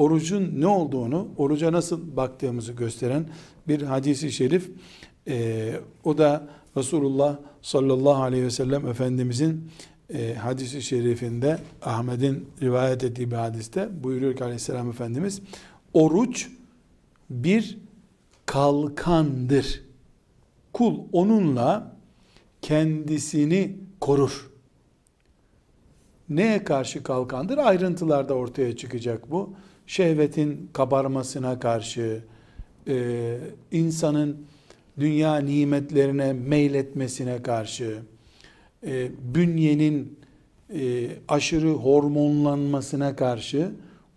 orucun ne olduğunu, oruca nasıl baktığımızı gösteren bir hadisi şerif. E, o da Resulullah sallallahu aleyhi ve sellem Efendimizin e, hadisi şerifinde Ahmet'in rivayet ettiği bir hadiste buyuruyor ki aleyhisselam Efendimiz oruç bir kalkandır. Kul onunla kendisini korur. Neye karşı kalkandır? Ayrıntılarda ortaya çıkacak bu şehvetin kabarmasına karşı, e, insanın dünya nimetlerine meyletmesine karşı, e, bünyenin e, aşırı hormonlanmasına karşı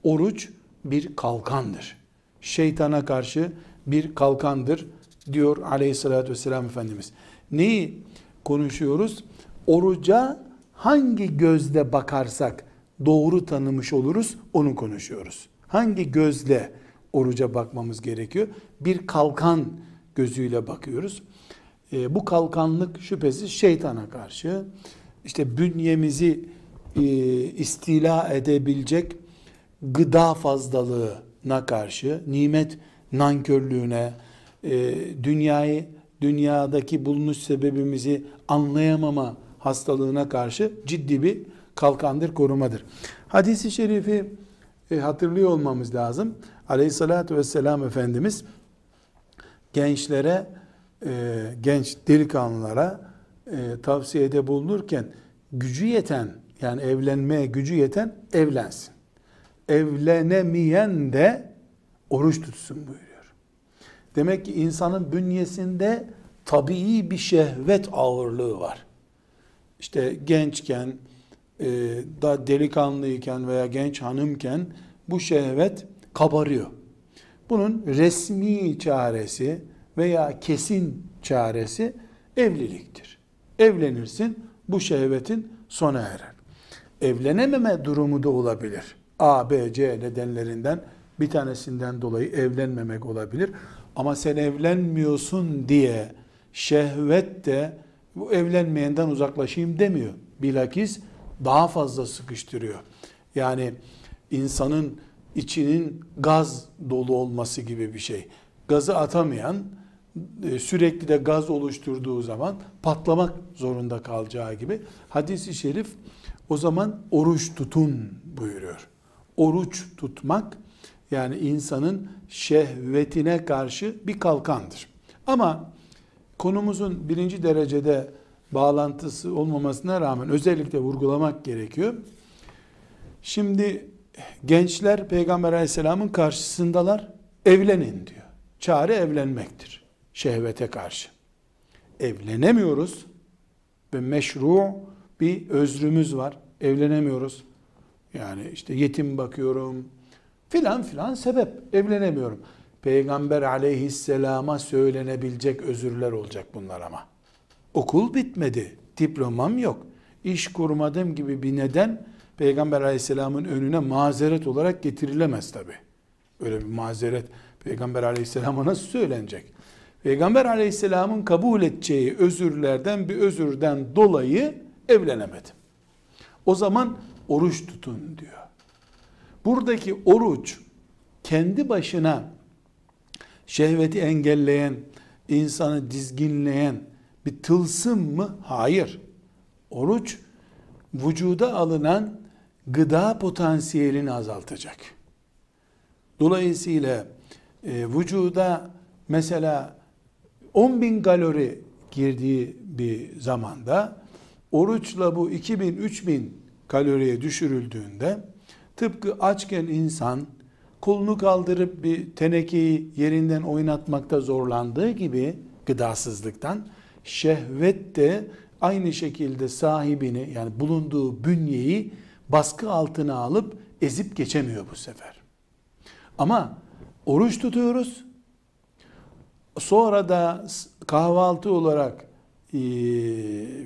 oruç bir kalkandır. Şeytana karşı bir kalkandır diyor aleyhissalatü vesselam Efendimiz. Neyi konuşuyoruz? Oruca hangi gözle bakarsak doğru tanımış oluruz onu konuşuyoruz. Hangi gözle oruca bakmamız gerekiyor? Bir kalkan gözüyle bakıyoruz. E, bu kalkanlık şüphesiz şeytana karşı işte bünyemizi e, istila edebilecek gıda fazlalığına karşı, nimet nankörlüğüne, e, dünyayı dünyadaki bulunuş sebebimizi anlayamama hastalığına karşı ciddi bir kalkandır, korumadır. Hadis-i şerifi e, hatırlıyor olmamız lazım. Aleyhissalatü vesselam Efendimiz gençlere, e, genç delikanlılara e, tavsiyede bulunurken gücü yeten, yani evlenmeye gücü yeten evlensin. Evlenemeyen de oruç tutsun buyuruyor. Demek ki insanın bünyesinde tabii bir şehvet ağırlığı var. İşte gençken, e, da delikanlıyken veya genç hanımken bu şehvet kabarıyor. Bunun resmi çaresi veya kesin çaresi evliliktir. Evlenirsin bu şehvetin sona erer. Evlenememe durumu da olabilir. A, B, C nedenlerinden bir tanesinden dolayı evlenmemek olabilir. Ama sen evlenmiyorsun diye şehvet de bu evlenmeyenden uzaklaşayım demiyor. Bilakis daha fazla sıkıştırıyor. Yani insanın içinin gaz dolu olması gibi bir şey. Gazı atamayan e, sürekli de gaz oluşturduğu zaman patlamak zorunda kalacağı gibi. Hadis-i şerif o zaman oruç tutun buyuruyor. Oruç tutmak yani insanın şehvetine karşı bir kalkandır. Ama konumuzun birinci derecede bağlantısı olmamasına rağmen özellikle vurgulamak gerekiyor. Şimdi gençler Peygamber Aleyhisselam'ın karşısındalar. Evlenin diyor. Çare evlenmektir. Şehvete karşı. Evlenemiyoruz ve meşru bir özrümüz var. Evlenemiyoruz. Yani işte yetim bakıyorum filan filan sebep evlenemiyorum. Peygamber aleyhisselama söylenebilecek özürler olacak bunlar ama okul bitmedi, diplomam yok, iş kurmadım gibi bir neden Peygamber aleyhisselamın önüne mazeret olarak getirilemez tabi. Öyle bir mazeret Peygamber aleyhisselama nasıl söylenecek? Peygamber aleyhisselamın kabul edeceği özürlerden bir özürden dolayı evlenemedim. O zaman oruç tutun diyor. Buradaki oruç kendi başına şehveti engelleyen, insanı dizginleyen, bir tılsım mı? Hayır. Oruç vücuda alınan gıda potansiyelini azaltacak. Dolayısıyla e, vücuda mesela 10 bin kalori girdiği bir zamanda oruçla bu 2000 3000 kaloriye düşürüldüğünde tıpkı açken insan kolunu kaldırıp bir tenekeyi yerinden oynatmakta zorlandığı gibi gıdasızlıktan şehvet de aynı şekilde sahibini yani bulunduğu bünyeyi baskı altına alıp ezip geçemiyor bu sefer. Ama oruç tutuyoruz. Sonra da kahvaltı olarak e,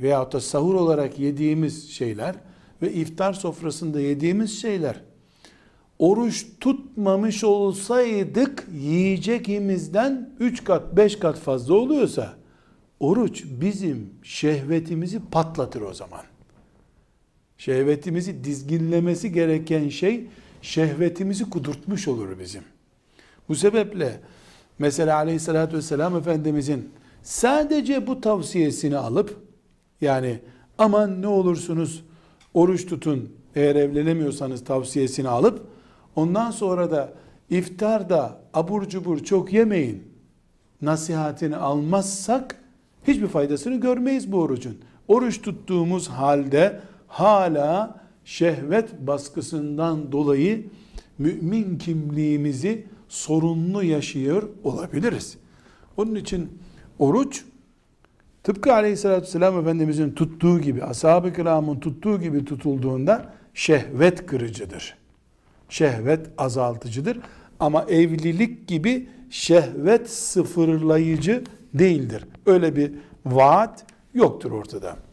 veyahut da sahur olarak yediğimiz şeyler ve iftar sofrasında yediğimiz şeyler oruç tutmamış olsaydık yiyeceğimizden 3 kat 5 kat fazla oluyorsa Oruç bizim şehvetimizi patlatır o zaman. Şehvetimizi dizginlemesi gereken şey şehvetimizi kudurtmuş olur bizim. Bu sebeple mesela aleyhissalatü vesselam Efendimizin sadece bu tavsiyesini alıp yani aman ne olursunuz oruç tutun eğer evlenemiyorsanız tavsiyesini alıp ondan sonra da iftarda abur cubur çok yemeyin nasihatini almazsak hiçbir faydasını görmeyiz bu orucun. Oruç tuttuğumuz halde hala şehvet baskısından dolayı mümin kimliğimizi sorunlu yaşıyor olabiliriz. Onun için oruç tıpkı aleyhissalatü vesselam Efendimizin tuttuğu gibi, ashab-ı kiramın tuttuğu gibi tutulduğunda şehvet kırıcıdır. Şehvet azaltıcıdır. Ama evlilik gibi şehvet sıfırlayıcı değildir. Öyle bir vaat yoktur ortada.